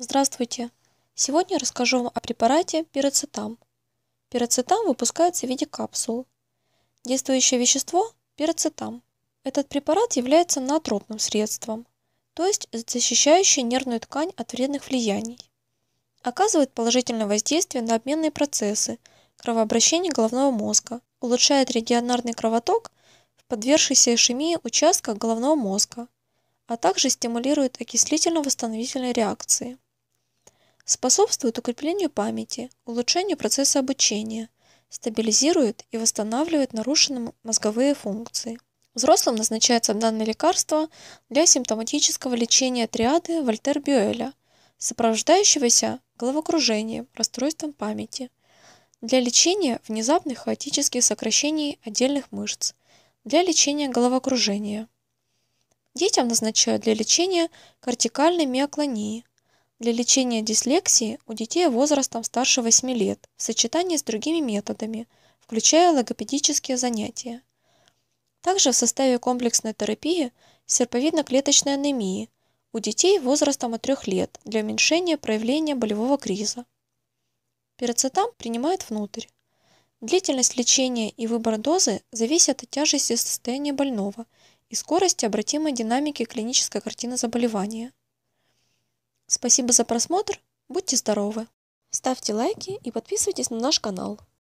Здравствуйте! Сегодня я расскажу вам о препарате пироцетам. Пироцетам выпускается в виде капсул. Действующее вещество – пироцетам. Этот препарат является натропным средством, то есть защищающим нервную ткань от вредных влияний. Оказывает положительное воздействие на обменные процессы, кровообращение головного мозга, улучшает регионарный кровоток в подвергшейся ишемии участках головного мозга, а также стимулирует окислительно-восстановительные реакции способствует укреплению памяти, улучшению процесса обучения, стабилизирует и восстанавливает нарушенные мозговые функции. Взрослым назначается данное лекарство для симптоматического лечения триады Вольтер-Бюэля, сопровождающегося головокружением, расстройством памяти, для лечения внезапных хаотических сокращений отдельных мышц, для лечения головокружения. Детям назначают для лечения кортикальной миоклонии, для лечения дислексии у детей возрастом старше 8 лет в сочетании с другими методами, включая логопедические занятия. Также в составе комплексной терапии серповидно-клеточной анемии у детей возрастом от 3 лет для уменьшения проявления болевого криза. Пирацетам принимают внутрь. Длительность лечения и выбор дозы зависят от тяжести состояния больного и скорости обратимой динамики клинической картины заболевания. Спасибо за просмотр, будьте здоровы, ставьте лайки и подписывайтесь на наш канал.